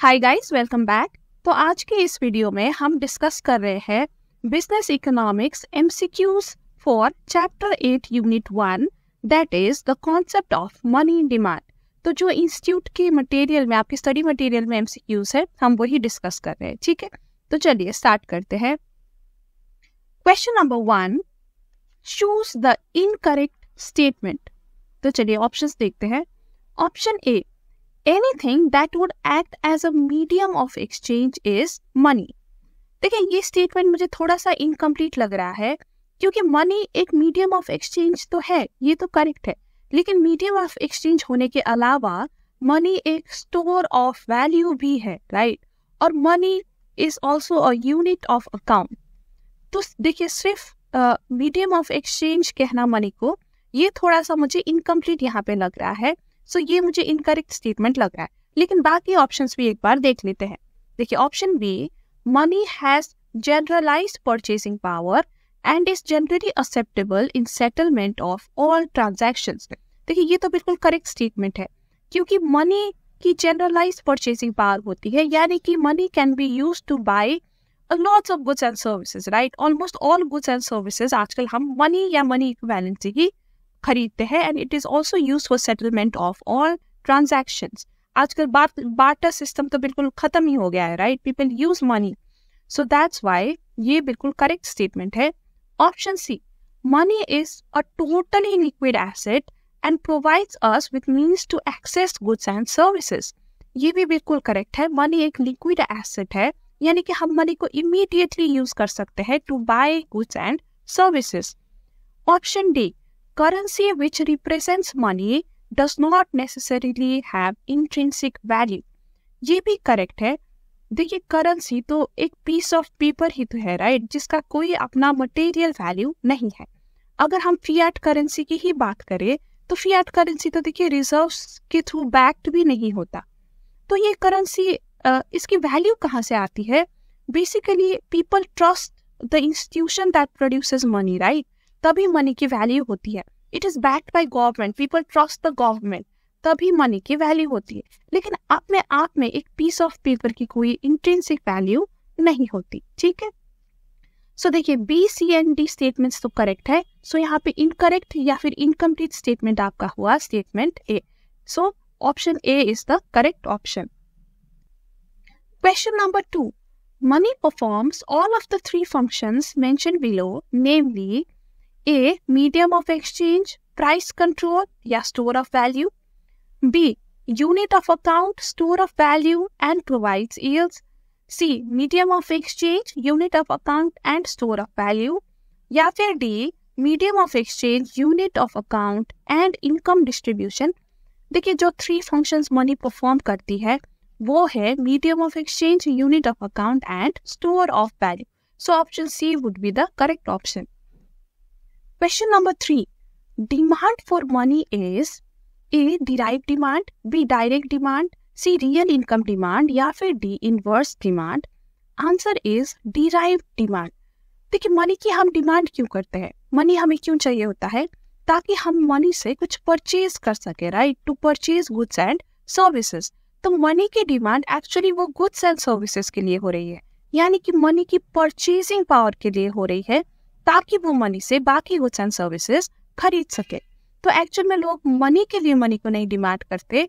Hi guys welcome back तो आज के इस वीडियो में हम डिस्कस कर रहे हैं business economics MCQs for chapter eight unit one that is the concept of money demand तो जो इंस्टीट्यूट के मटेरियल में आपके स्टडी मटेरियल में एमसीक्यूज है हम वही डिस्कस कर रहे हैं ठीक है तो चलिए स्टार्ट करते हैं question number one choose the incorrect statement तो चलिए ऑप्शंस देखते हैं option A anything that would act as a medium of exchange is money देखिए ये स्टेटमेंट मुझे थोड़ा सा इनकम्प्लीट लग रहा है क्योंकि मनी एक मीडियम ऑफ एक्सचेंज तो है ये तो करेक्ट है लेकिन मीडियम ऑफ एक्सचेंज होने के अलावा मनी एक स्टोर ऑफ वैल्यू भी है राइट और money is also a unit of account तो देखिए सिर्फ मीडियम ऑफ एक्सचेंज कहना मनी को ये थोड़ा सा मुझे इनकम्प्लीट यहाँ पे लग रहा है सो ये मुझे इनकरेक्ट स्टेटमेंट लग रहा है लेकिन बाकी ऑप्शन भी एक बार देख लेते हैं देखिए option B money has generalize purchasing power and is generally acceptable in settlement of all transaction देखिए ये तो बिल्कुल करेक्ट स्टेटमेंट है क्योंकि मनी की जनरलाइज परचेसिंग पावर होती है यानी कि money can be use to buy lots of goods and services right almost all goods and services आजकल हम मनी या मनी इक्वेलेंट से ही खरीदते हैं and it is also use for settlement of all transaction आजकल बात बार्टर सिस्टम तो बिल्कुल खत्म ही हो गया है right people use money so that's why ये बिल्कुल करेक्ट स्टेटमेंट है option C money is a totally liquid asset and provides us with means to access goods and services ये भी बिल्कुल करेक्ट है मनी एक लिक्विड एसेट है यानी कि हम मनी को इमीडिएटली यूज कर सकते हैं to buy goods and services option D currency which represents money does not necessarily have intrinsic value. ये भी करेक्ट है देखिए करेंसी तो एक पीस ऑफ पेपर ही तो है राइट जिसका कोई अपना मटेरियल वैल्यू नहीं है अगर हम फियाट करेंसी की ही बात करें तो फियाट करेंसी तो देखिए रिजर्व के थ्रू बैक्ड भी नहीं होता तो ये करेंसी इसकी वैल्यू कहाँ से आती है basically people trust the institution that produces money right तभी मनी की वैल्यू होती है it is backed by government people trust the government तभी मनी की वैल्यू होती है लेकिन अपने आप में एक पीस ऑफ पेपर की कोई इंटेंसिक वैल्यू नहीं होती ठीक है सो देखिए B C and D statement तो करेक्ट है सो so, यहाँ पे इनकरेक्ट या फिर इनकम्प्लीट स्टेटमेंट आपका हुआ statement A so option A is the correct option question number two money performs all of the three functions mention below namely A medium of exchange price control या store of value B unit of account store of value and provide yields. C medium of exchange unit of account and store of value या फिर D medium of exchange unit of account and income distribution देखिए जो three functions money perform करती है वो है medium of exchange unit of account and store of value so option C would be the correct option question number three demand for money is A derive demand B direct demand C real income demand या फिर D inverse demand answer is derive demand देखिए money की हम demand क्यों करते हैं money हमें क्यों चाहिए होता है ताकि हम मनी से कुछ परचेज कर सके right to purchase goods and services तो मनी की डिमांड एक्चुअली वो गुड्स एंड सर्विसेज के लिए हो रही है यानी कि मनी की परचेजिंग पावर के लिए हो रही है ताकि वो मनी से बाकी गुड्स एंड सर्विसेज खरीद सके तो एक्चुअल में लोग मनी के लिए मनी को नहीं डिमांड करते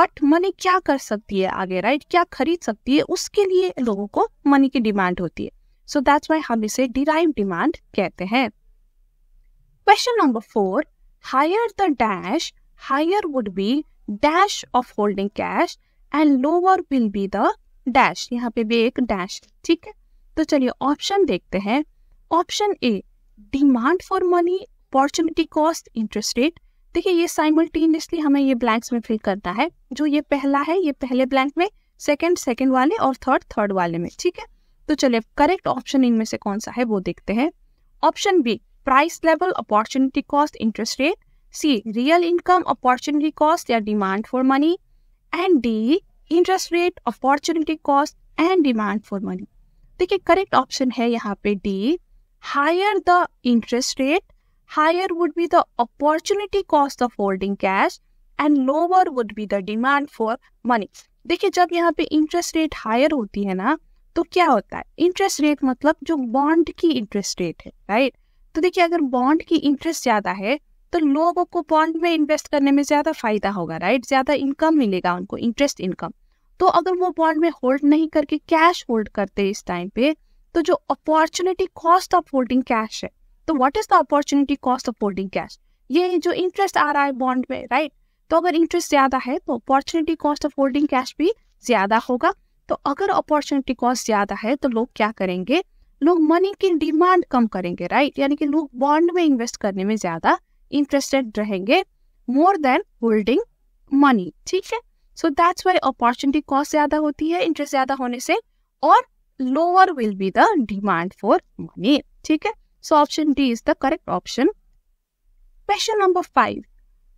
बट मनी क्या कर सकती है आगे राइट क्या खरीद सकती है उसके लिए लोगों को मनी की डिमांड होती है सो दैट्स वाई हम इसे डिराइव डिमांड कहते हैं question number four higher the dash higher would be dash of holding cash and lower will be the dash यहाँ पे भी एक डैश ठीक है तो चलिए ऑप्शन देखते हैं option A demand for money opportunity cost interest rate देखिए ये साइमल्टेनियसली हमें ये ब्लैंक्स में फिल करता है जो ये पहला है ये पहले ब्लैंक में सेकंड सेकंड वाले और थर्ड थर्ड वाले में ठीक है तो चलिए करेक्ट ऑप्शन इनमें से कौन सा है वो देखते हैं option B price level opportunity cost interest rate C real income opportunity cost या demand for money and D interest rate opportunity cost and demand for money देखिए करेक्ट ऑप्शन है यहाँ पे D higher the interest rate, higher would be the opportunity cost of holding cash and lower would be the demand for money देखिए जब यहाँ पे interest rate higher होती है ना तो क्या होता है इंटरेस्ट रेट मतलब जो बॉन्ड की इंटरेस्ट रेट है राइट तो देखिए अगर बॉन्ड की इंटरेस्ट ज्यादा है तो लोगों को बॉन्ड में इन्वेस्ट करने में ज्यादा फायदा होगा राइट ज्यादा इनकम मिलेगा उनको इंटरेस्ट इनकम तो अगर वो बॉन्ड में होल्ड नहीं करके कैश होल्ड करते इस टाइम पे तो जो opportunity cost of holding cash है तो what is the opportunity cost of holding cash ये जो इंटरेस्ट आ रहा है बॉन्ड में राइट तो अगर इंटरेस्ट ज्यादा है तो opportunity cost of holding cash भी ज्यादा होगा तो अगर अपॉर्चुनिटी कॉस्ट ज्यादा है तो लोग क्या करेंगे लोग मनी की डिमांड कम करेंगे राइट यानी कि लोग बॉन्ड में इन्वेस्ट करने में ज्यादा इंटरेस्टेड रहेंगे मोर देन होल्डिंग मनी ठीक है so that's why opportunity cost ज्यादा होती है इंटरेस्ट ज्यादा होने से और lower will be the demand for money ठीक है so option D is the correct option question number five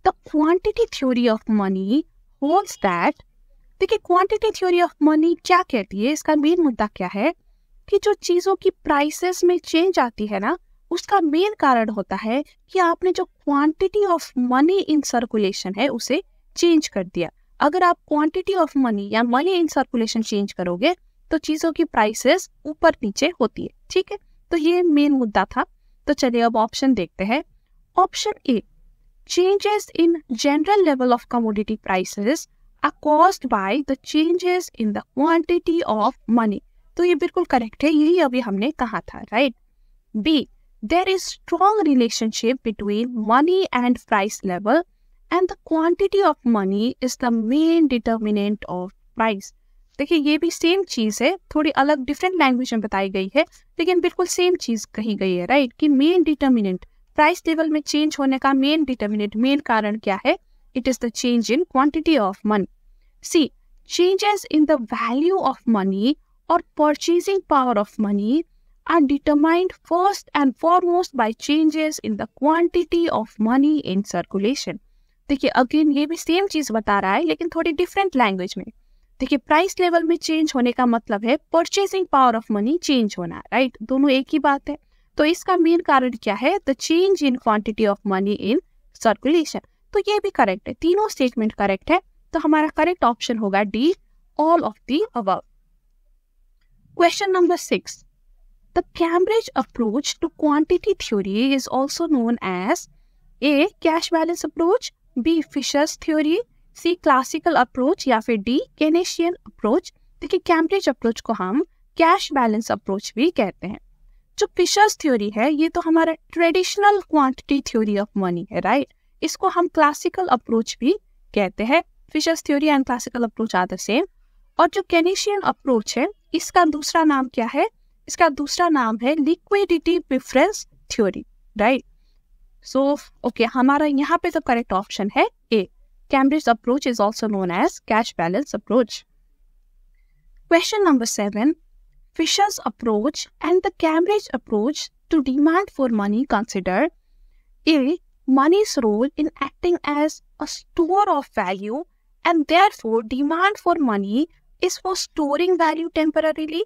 the quantity theory of money hold that देखिए क्वांटिटी थ्योरी ऑफ मनी क्या कहती है इसका मेन मुद्दा क्या है कि जो चीजों की प्राइसेस में चेंज आती है ना उसका मेन कारण होता है कि आपने जो quantity of money in circulation है उसे चेंज कर दिया अगर आप क्वांटिटी ऑफ मनी या मनी इन सर्कुलेशन चेंज करोगे तो चीजों की प्राइसेस ऊपर नीचे होती है ठीक है तो ये मेन मुद्दा था तो चलिए अब ऑप्शन देखते हैं option A changes in general level of commodity prices are caused by the changes in the quantity of money तो ये बिल्कुल करेक्ट है यही अभी हमने कहा था right B there is strong relationship between money and price level and the quantity of money is the main determinant of price देखिए ये भी सेम चीज़ है थोड़ी अलग डिफरेंट लैंग्वेज में बताई गई है लेकिन बिल्कुल सेम चीज़ कही गई है राइट कि मेन डिटर्मिनेंट प्राइस लेवल में चेंज होने का मेन डिटर्मिनेंट मेन कारण क्या है it is the change in quantity of money C changes in the value of money और purchasing power of money are determined first and foremost by changes in the quantity of money in circulation देखिए again ये भी same चीज बता रहा है लेकिन थोड़ी डिफरेंट लैंग्वेज में देखिए प्राइस लेवल में चेंज होने का मतलब है purchasing power of money change होना राइट दोनों एक ही बात है तो इसका मेन कारण क्या है the change in quantity of money in circulation तो ये भी करेक्ट है तीनों स्टेटमेंट करेक्ट है तो हमारा करेक्ट ऑप्शन होगा डी ऑल ऑफ दी अब question number six the Cambridge approach to quantity theory is also known as a cash balance approach B Fisher's theory C classical approach या फिर D Keynesian approach देखिए Cambridge approach को हम cash balance approach भी कहते हैं जो fishers theory है ये तो हमारा traditional quantity theory of money है राइट इसको हम क्लासिकल अप्रोच भी कहते हैं Fisher's theory and classical approach are the same और जो कैनेशियन अप्रोच है इसका दूसरा नाम क्या है इसका दूसरा नाम है liquidity preference theory right so okay हमारा यहाँ पे तो करेक्ट ऑप्शन है ए Cambridge approach is also known as cash balance approach. Question number 7. Fisher's approach and the Cambridge approach to demand for money consider A. Money's role in acting as a store of value and therefore demand for money is for storing value temporarily.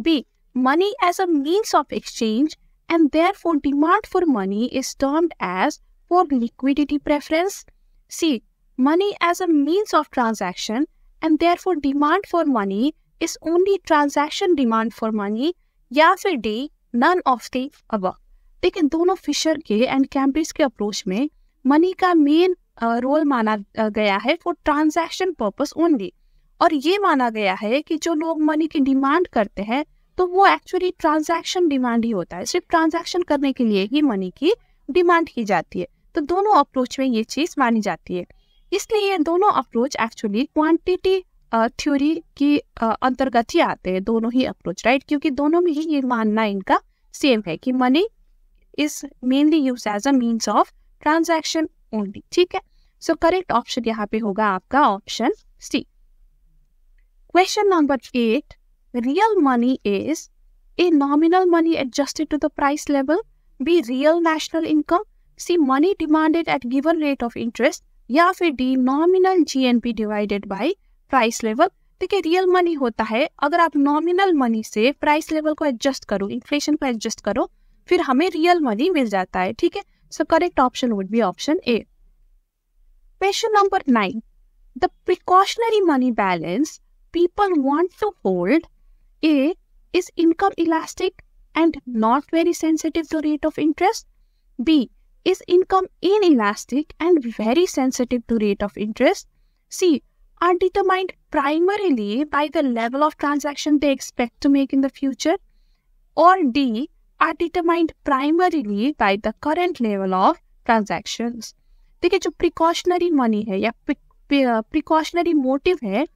B. Money as a means of exchange and therefore demand for money is termed as for liquidity preference. C. money as a means of transaction and therefore demand for money is only transaction demand for money या फिर D none of the अब लेकिन दोनों Fisher के and Cambridge के approach में money का main role माना गया है फॉर ट्रांजैक्शन पर्पस ओनली और ये माना गया है कि जो लोग मनी की डिमांड करते हैं तो वो एक्चुअली ट्रांजैक्शन डिमांड ही होता है सिर्फ ट्रांजैक्शन करने के लिए ही मनी की डिमांड की जाती है तो दोनों अप्रोच में ये चीज़ मानी जाती है इसलिए ये दोनों अप्रोच एक्चुअली क्वांटिटी थ्योरी की uh, अंतर्गत ही आते हैं दोनों ही अप्रोच राइट क्योंकि दोनों में ही ये मानना इनका सेम है कि money is mainly use as a means of transaction only ठीक है सो करेक्ट ऑप्शन यहाँ पे होगा आपका option C question number eight real money is a nominal money adjusted to the price level B real national income C money demanded at given rate of interest या फिर D nominal GNP divided by price level देखिए real money होता है अगर आप nominal money से price level को adjust करो इन्फ्लेशन को एडजस्ट करो फिर हमें रियल मनी मिल जाता है ठीक है so correct option would be option A question number nine the precautionary money balance people want to hold A is income elastic and not very sensitive to rate of interest B Is income inelastic and very sensitive to rate of interest? C. Are determined primarily by the level of transaction they expect to make in the future? Or D. Are determined primarily by the current level of transactions. देखिए जो precautionary money है या precautionary motive uh, है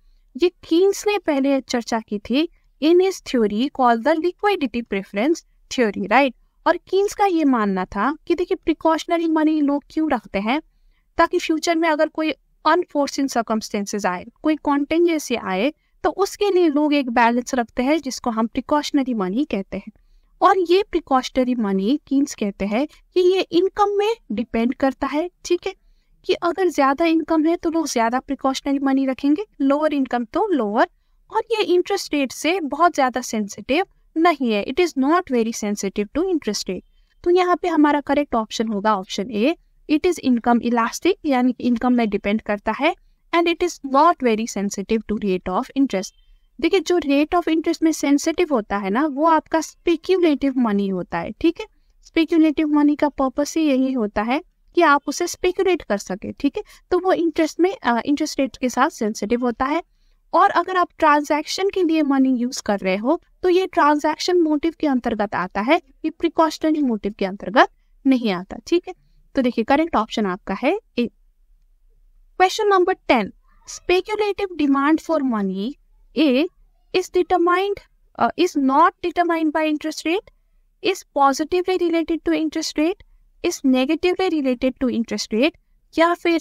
ये Keynes ने पहले चर्चा की थी in is theory call the liquidity preference theory right और कीन्स का ये मानना था कि देखिए प्रिकॉशनरी मनी लोग क्यों रखते हैं ताकि फ्यूचर में अगर कोई अनफोर्सिन सर्कमस्टेंसेज आए कोई कॉन्टेंजेंसी आए तो उसके लिए लोग एक बैलेंस रखते हैं जिसको हम प्रिकॉशनरी मनी कहते हैं और ये प्रिकॉशनरी मनी कीन्स कहते हैं कि ये इनकम में डिपेंड करता है ठीक है कि अगर ज़्यादा इनकम है तो लोग ज़्यादा प्रिकॉशनरी मनी रखेंगे लोअर इनकम तो लोअर और ये इंटरेस्ट रेट से बहुत ज़्यादा सेंसिटिव नहीं है it is not very sensitive to interest rate तो यहाँ पे हमारा करेक्ट ऑप्शन होगा option A it is income elastic यानी इनकम में डिपेंड करता है and it is not very sensitive to rate of interest देखिए जो रेट ऑफ इंटरेस्ट में सेंसिटिव होता है ना वो आपका स्पेक्यूलेटिव मनी होता है ठीक है स्पेक्यूलेटिव मनी का पर्पस ही यही होता है कि आप उसे स्पेक्यूलेट कर सके ठीक है तो वो इंटरेस्ट में इंटरेस्ट रेट के साथ सेंसिटिव होता है और अगर आप ट्रांजैक्शन के लिए मनी यूज कर रहे हो तो ये ट्रांजैक्शन मोटिव के अंतर्गत आता है ये प्रिकॉशनरी मोटिव के अंतर्गत नहीं आता ठीक है तो देखिए करेक्ट ऑप्शन आपका है A question number ten speculative demand for money A is determined is not determined by interest rate is positively related to interest rate is negatively related to interest rate या फिर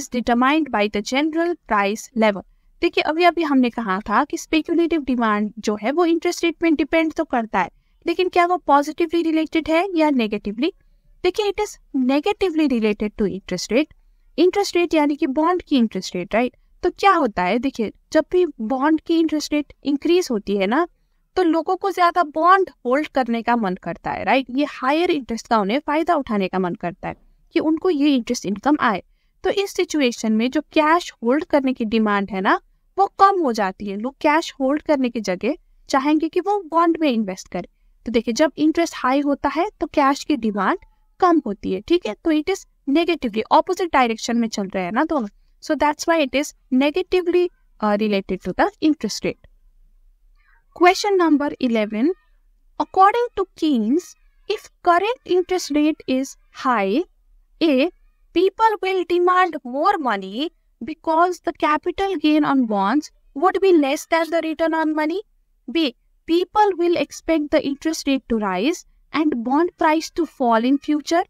is determined by the general price level देखिए अभी अभी हमने कहा था कि speculative demand जो है वो इंटरेस्ट रेट में डिपेंड तो करता है लेकिन क्या वो पॉजिटिवली रिलेटेड है या नेगेटिवली देखिए it is negatively related to interest rate interest rate यानी कि बॉन्ड की इंटरेस्ट रेट राइट तो क्या होता है देखिए जब भी बॉन्ड की इंटरेस्ट रेट इंक्रीज होती है ना तो लोगों को ज्यादा बॉन्ड होल्ड करने का मन करता है राइट ये हायर इंटरेस्ट का उन्हें फायदा उठाने का मन करता है कि उनको ये इंटरेस्ट इनकम आए तो इस सिचुएशन में जो कैश होल्ड करने की डिमांड है ना वो कम हो जाती है लोग कैश होल्ड करने की जगह चाहेंगे कि वो बॉन्ड में इन्वेस्ट करें तो देखिए जब इंटरेस्ट हाई होता है तो कैश की डिमांड कम होती है ठीक है तो it is negatively opposite direction में चल रहे हैं ना दोनों so that's why it is negatively related to the interest rate question number eleven according to Keynes if current interest rate is high A people will demand more money because the capital gain on bonds would be less than the return on money. B. People will expect the interest rate to rise and bond price to fall in future.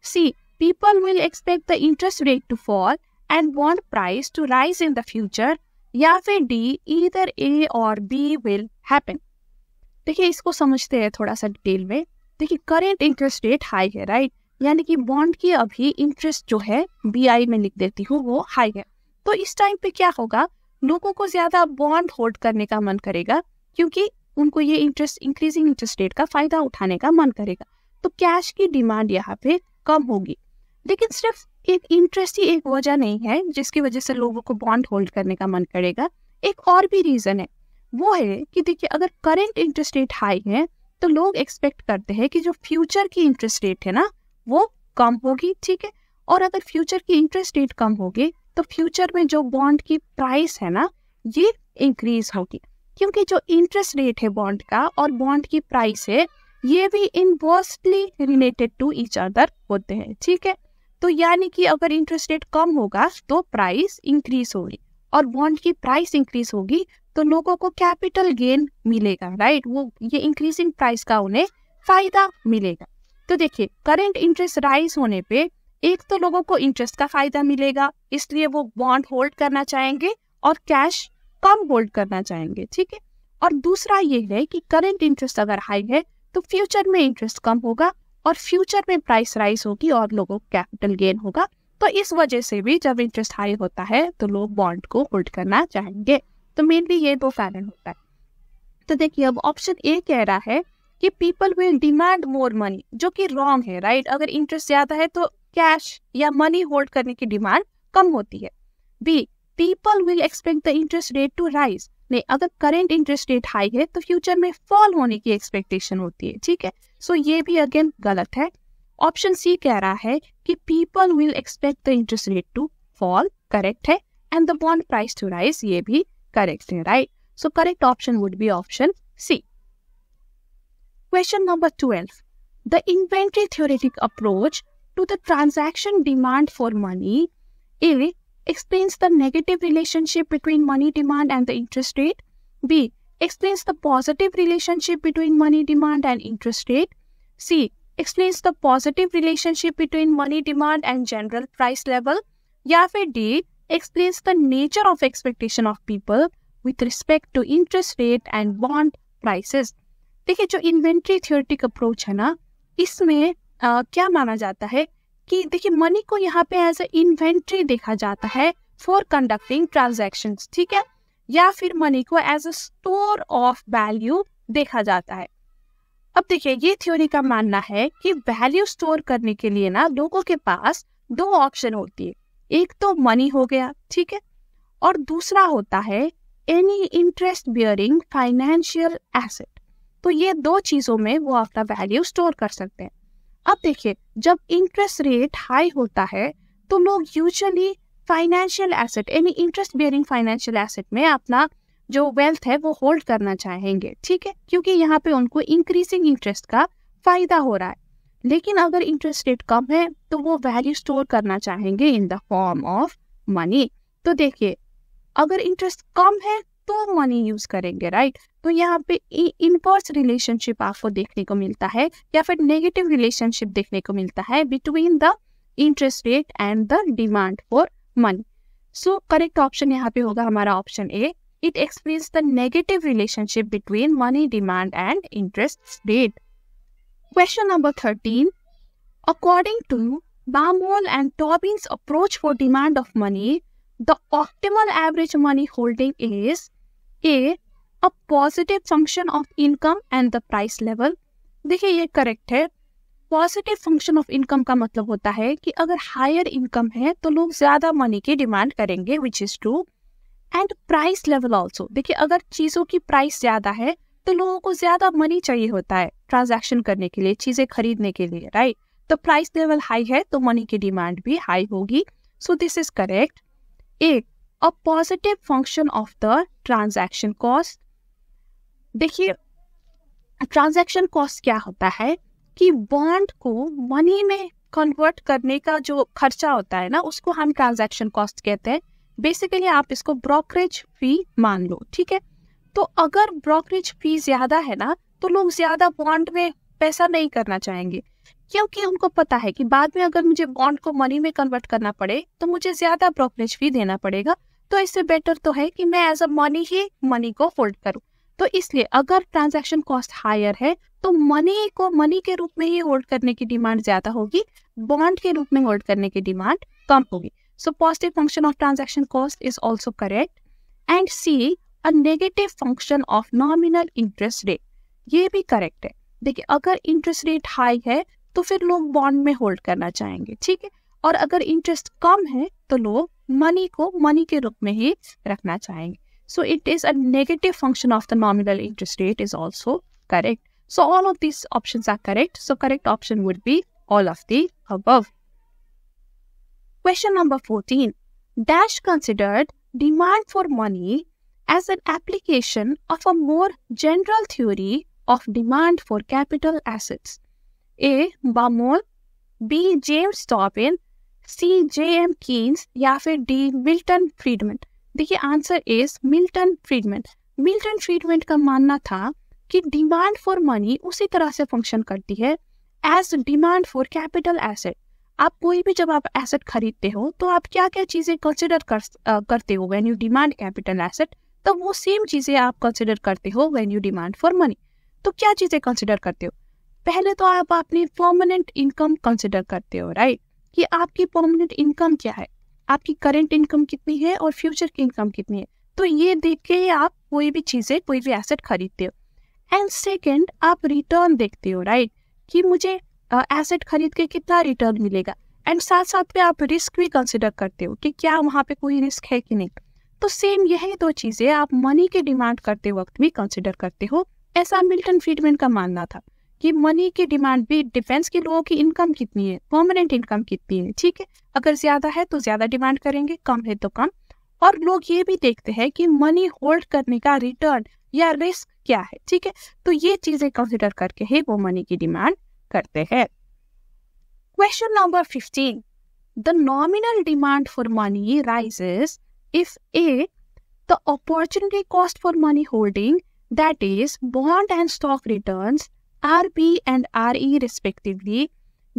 C. People will expect the interest rate to fall and bond price to rise in the future या either A or B will happen. Will देखिए इसको समझते हैं थोड़ा सा detail में देखिए current interest rate high है राइट right? यानी कि बॉन्ड की अभी इंटरेस्ट जो है बी आई में लिख देती हूँ वो हाई है तो इस टाइम पे क्या होगा लोगों को ज्यादा बॉन्ड होल्ड करने का मन करेगा क्योंकि उनको ये इंटरेस्ट इंक्रीजिंग इंटरेस्ट रेट का फायदा उठाने का मन करेगा तो कैश की डिमांड यहाँ पे कम होगी लेकिन सिर्फ एक इंटरेस्ट ही एक वजह नहीं है जिसकी वजह से लोगों को बॉन्ड होल्ड करने का मन करेगा एक और भी रीजन है वो है कि देखिए अगर करेंट इंटरेस्ट रेट हाई है तो लोग एक्सपेक्ट करते हैं कि जो फ्यूचर की इंटरेस्ट रेट है ना वो कम होगी ठीक है और अगर फ्यूचर की इंटरेस्ट रेट कम होगी तो फ्यूचर में जो बॉन्ड की प्राइस है ना ये इंक्रीज होगी क्योंकि जो इंटरेस्ट रेट है बॉन्ड का और बॉन्ड की प्राइस है ये भी inversely related to each other होते हैं ठीक है तो यानी कि अगर इंटरेस्ट रेट कम होगा तो प्राइस इंक्रीज होगी और बॉन्ड की प्राइस इंक्रीज होगी तो लोगों को कैपिटल गेन मिलेगा राइट वो ये इंक्रीजिंग प्राइस का उन्हें फायदा मिलेगा तो देखिए करेंट इंटरेस्ट राइज होने पे एक तो लोगों को इंटरेस्ट का फायदा मिलेगा इसलिए वो बॉन्ड होल्ड करना चाहेंगे और कैश कम होल्ड करना चाहेंगे ठीक है और दूसरा ये है कि करंट इंटरेस्ट अगर हाई है तो फ्यूचर में इंटरेस्ट कम होगा और फ्यूचर में प्राइस राइज होगी और लोगों को कैपिटल गेन होगा तो इस वजह से भी जब इंटरेस्ट हाई होता है तो लोग बॉन्ड को होल्ड करना चाहेंगे तो मेनली ये दो कारण होता है तो देखिए अब ऑप्शन ए कह रहा है कि people will demand more money जो कि रॉन्ग है राइट अगर इंटरेस्ट ज्यादा है तो कैश या मनी होल्ड करने की डिमांड कम होती है B people will expect the interest rate to rise नहीं अगर करेंट इंटरेस्ट रेट हाई है तो फ्यूचर में फॉल होने की एक्सपेक्टेशन होती है ठीक है सो so, ये भी अगेन गलत है ऑप्शन सी कह रहा है कि people will expect the interest rate to fall correct है and the bond price to rise ये भी करेक्ट है right so correct option would be option C Question number 12. The inventory theoretic approach to the transaction demand for money A. Explains the negative relationship between money demand and the interest rate. B. Explains the positive relationship between money demand and interest rate. C. Explains the positive relationship between money demand and general price level. या D, explains the nature of expectation of people with respect to interest rate and bond prices. देखिए जो inventory थियोरटिक approach है ना इसमें आ, क्या माना जाता है कि देखिए मनी को यहाँ पे एज ए इन्वेंट्री देखा जाता है फॉर कंडक्टिंग ट्रांजेक्शन ठीक है या फिर मनी को as a store of value देखा जाता है अब देखिए ये थ्योरी का मानना है कि वैल्यू स्टोर करने के लिए ना लोगों के पास दो ऑप्शन होती है एक तो मनी हो गया ठीक है और दूसरा होता है any interest bearing financial asset तो ये दो चीज़ों में वो आपका वैल्यू स्टोर कर सकते हैं अब देखिए जब इंटरेस्ट रेट हाई होता है तो लोग यूजली फाइनेंशियल एसेट यानी इंटरेस्ट बेयरिंग फाइनेंशियल एसेट में अपना जो वेल्थ है वो होल्ड करना चाहेंगे ठीक है क्योंकि यहाँ पे उनको इंक्रीजिंग इंटरेस्ट का फायदा हो रहा है लेकिन अगर इंटरेस्ट रेट कम है तो वो वैल्यू स्टोर करना चाहेंगे in the form of money तो देखिए अगर इंटरेस्ट कम है तो मनी यूज करेंगे राइट तो यहाँ पे इनवर्स रिलेशनशिप आपको देखने को मिलता है या फिर नेगेटिव रिलेशनशिप देखने को मिलता है between the interest rate and the demand for money so correct option यहाँ पे होगा हमारा option A it explains the negative relationship between money demand and interest rate question number thirteen according to Baumol and Tobin approach for demand of money the optimal average money holding is a a positive function of income and the price level देखिए ये correct है positive function of income का मतलब होता है कि अगर higher income है तो लोग ज्यादा मनी की डिमांड करेंगे which is true and price level also देखिए अगर चीजों की प्राइस ज्यादा है तो लोगों को ज्यादा मनी चाहिए होता है ट्रांजेक्शन करने के लिए चीजें खरीदने के लिए राइट तो प्राइस लेवल हाई है तो मनी की डिमांड भी हाई होगी सो दिस इज करेक्ट एक a positive function of the transaction cost देखिए ट्रांजैक्शन कॉस्ट क्या होता है कि बॉन्ड को मनी में कन्वर्ट करने का जो खर्चा होता है ना उसको हम ट्रांजैक्शन कॉस्ट कहते हैं बेसिकली आप इसको ब्रोकरेज फी मान लो ठीक है तो अगर ब्रोकरेज फी ज्यादा है ना तो लोग ज्यादा बॉन्ड में पैसा नहीं करना चाहेंगे क्योंकि उनको पता है कि बाद में अगर मुझे बॉन्ड को मनी में कन्वर्ट करना पड़े तो मुझे ज्यादा ब्रोकरेज फी देना पड़ेगा तो इससे बेटर तो है कि मैं एज अ मनी ही मनी को होल्ड करूँ तो इसलिए अगर ट्रांजैक्शन कॉस्ट हायर है तो मनी को मनी के रूप में ही होल्ड करने की डिमांड ज्यादा होगी बॉन्ड के रूप में होल्ड करने की डिमांड कम होगी so positive function of transaction cost is also correct and C a negative function of nominal interest rate ये भी करेक्ट है देखिए अगर इंटरेस्ट रेट हाई है तो फिर लोग बॉन्ड में होल्ड करना चाहेंगे ठीक है और अगर इंटरेस्ट कम है तो लोग मनी को मनी के रूप में ही रखना चाहेंगे So it is a negative function of the nominal interest rate is also correct. So all of these options are correct. So correct option would be all of the above. Question number 14. Dash considered demand for money as an application of a more general theory of demand for capital assets. A. Baumol, B. James Tobin, C. J. M. Keynes, yafir D. Milton Friedman. देखिए answer is Milton Friedman Milton Friedman का मानना था कि demand for money उसी तरह से function करती है as demand for capital asset आप कोई भी जब आप एसेट खरीदते हो तो आप क्या क्या चीजें कंसिडर कर, करते हो when you demand capital asset तो वो सेम चीजें आप कंसिडर करते हो when you demand for money तो क्या चीजें कंसिडर करते हो पहले तो आप अपनी परमानेंट इनकम कंसिडर करते हो राइट कि आपकी परमानेंट इनकम क्या है आपकी करेंट इनकम कितनी है और फ्यूचर की इनकम कितनी है तो ये देख के ही आप कोई भी चीज़ें कोई भी एसेट खरीदते हो एंड सेकेंड आप रिटर्न देखते हो राइट कि मुझे एसेट खरीद के कितना रिटर्न मिलेगा एंड साथ साथ में आप रिस्क भी कंसिडर करते हो कि क्या वहाँ पे कोई रिस्क है कि नहीं तो सेम यही दो चीज़ें आप मनी के डिमांड करते वक्त भी कंसिडर करते हो ऐसा मिल्टन फ्रीडमैन का मानना था कि मनी की डिमांड भी डिफेंस के लोगों की इनकम कितनी है परमानेंट इनकम कितनी है ठीक है अगर ज्यादा है तो ज्यादा डिमांड करेंगे कम है तो कम और लोग ये भी देखते हैं कि मनी होल्ड करने का रिटर्न या रिस्क क्या है ठीक है तो ये चीजें कंसिडर करके ही वो मनी की डिमांड करते हैं question number fifteen the nominal demand for money rises if A the opportunity cost for money holding that is bond and stock returns RB and RE respectively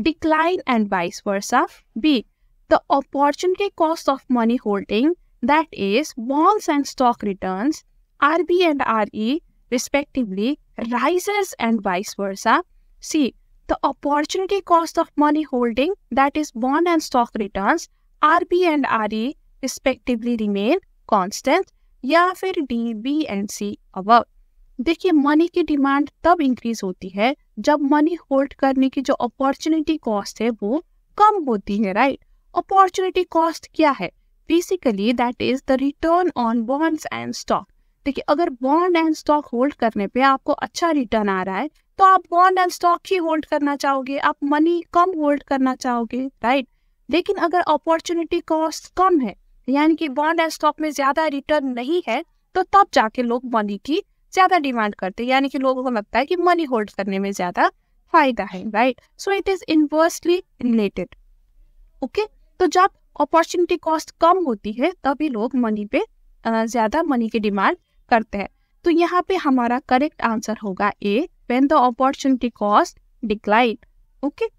decline and vice versa. B. The opportunity cost of money holding that is bonds and stock returns RB and RE respectively rises and vice versa. C. The opportunity cost of money holding that is bond and stock returns RB and RE respectively remain constant Ya fir D. B and C above. देखिए money की demand तब increase होती है जब money hold करने की जो opportunity cost है वो कम होती है राइट अपॉर्चुनिटी कॉस्ट क्या है basically that is the return on bonds and stock देखिए अगर बॉन्ड एंड स्टॉक होल्ड करने पे आपको अच्छा रिटर्न आ रहा है तो आप बॉन्ड एंड स्टॉक ही होल्ड करना चाहोगे आप मनी कम होल्ड करना चाहोगे राइट लेकिन अगर अपॉर्चुनिटी कॉस्ट कम है यानी कि बॉन्ड एंड स्टॉक में ज्यादा रिटर्न नहीं है तो तब जाके लोग मनी की ज्यादा डिमांड करते हैं यानी कि लोगों को लगता है कि मनी होल्ड करने में ज्यादा फायदा है right so it is inversely related okay तो जब अपॉर्चुनिटी कॉस्ट कम होती है तभी लोग मनी पे ज्यादा मनी की डिमांड करते हैं तो यहाँ पे हमारा करेक्ट आंसर होगा A when the opportunity cost decline okay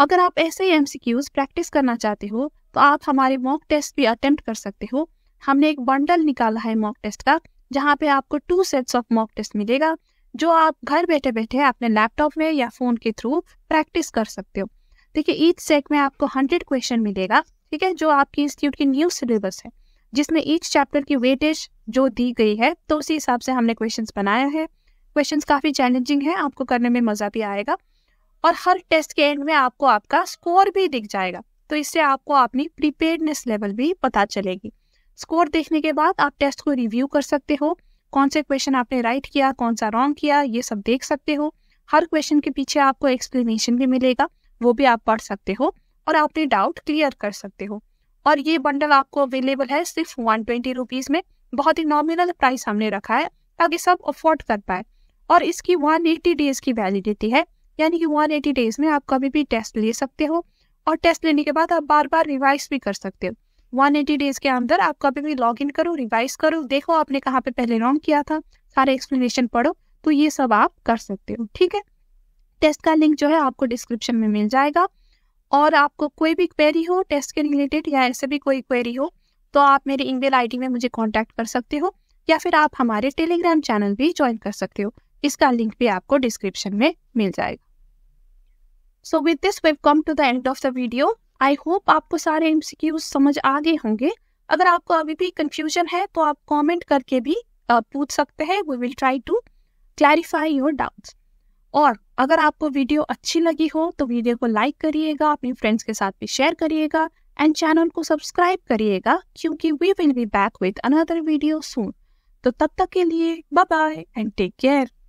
अगर आप ऐसे ही एमसीक्यूज प्रैक्टिस करना चाहते हो तो आप हमारे मॉक टेस्ट भी अटेम्प्ट कर सकते हो हमने एक बंडल निकाला है मॉक टेस्ट का जहाँ पे आपको two sets of mock test मिलेगा जो आप घर बैठे बैठे अपने लैपटॉप में या फोन के थ्रू प्रैक्टिस कर सकते हो देखिए ईच सेट में आपको हंड्रेड क्वेश्चन मिलेगा ठीक है जो आपके इंस्टीट्यूट की न्यू सिलेबस है जिसमें ईच चैप्टर की वेटेज जो दी गई है तो उसी हिसाब से हमने क्वेश्चन बनाया है क्वेश्चन काफ़ी चैलेंजिंग है आपको करने में मज़ा भी आएगा और हर टेस्ट के एंड में आपको आपका स्कोर भी दिख जाएगा तो इससे आपको अपनी प्रिपेयरनेस लेवल भी पता चलेगी स्कोर देखने के बाद आप टेस्ट को रिव्यू कर सकते हो कौन से क्वेश्चन आपने राइट किया कौन सा रॉन्ग किया ये सब देख सकते हो हर क्वेश्चन के पीछे आपको एक्सप्लेनेशन भी मिलेगा वो भी आप पढ़ सकते हो और अपने डाउट क्लियर कर सकते हो और ये बंडल आपको अवेलेबल है सिर्फ वन ट्वेंटी रुपीज़ में बहुत ही नॉमिनल प्राइस हमने रखा है ताकि सब अफोर्ड कर पाए और इसकी वन एटी डेज़ की वैलिडिटी है यानी कि वन एटी डेज़ में आप कभी भी टेस्ट ले सकते हो और टेस्ट लेने के बाद आप बार बार रिवाइज भी कर सकते हो वन एटी डेज के अंदर आप कभी भी लॉग इन करो रिवाइज करो देखो आपने कहाँ पे पहले रॉन्ग किया था सारे एक्सप्लेनेशन पढ़ो तो ये सब आप कर सकते हो ठीक है टेस्ट का लिंक जो है आपको डिस्क्रिप्शन में मिल जाएगा और आपको कोई भी क्वेरी हो टेस्ट के रिलेटेड या ऐसे भी कोई क्वेरी हो तो आप मेरे ईमेल आईडी में मुझे कांटेक्ट कर सकते हो या फिर आप हमारे टेलीग्राम चैनल भी ज्वाइन कर सकते हो इसका लिंक भी आपको डिस्क्रिप्शन में मिल जाएगा so with this welcome to the end of the video I hope आपको सारे एम समझ आ गए होंगे अगर आपको अभी भी कंफ्यूजन है तो आप कमेंट करके भी पूछ सकते हैं we will try to clarify your doubts और अगर आपको वीडियो अच्छी लगी हो तो वीडियो को लाइक करिएगा अपने फ्रेंड्स के साथ भी शेयर करिएगा एंड चैनल को सब्सक्राइब करिएगा क्योंकि we will be back with another video soon तो तब तक के लिए bye bye and take care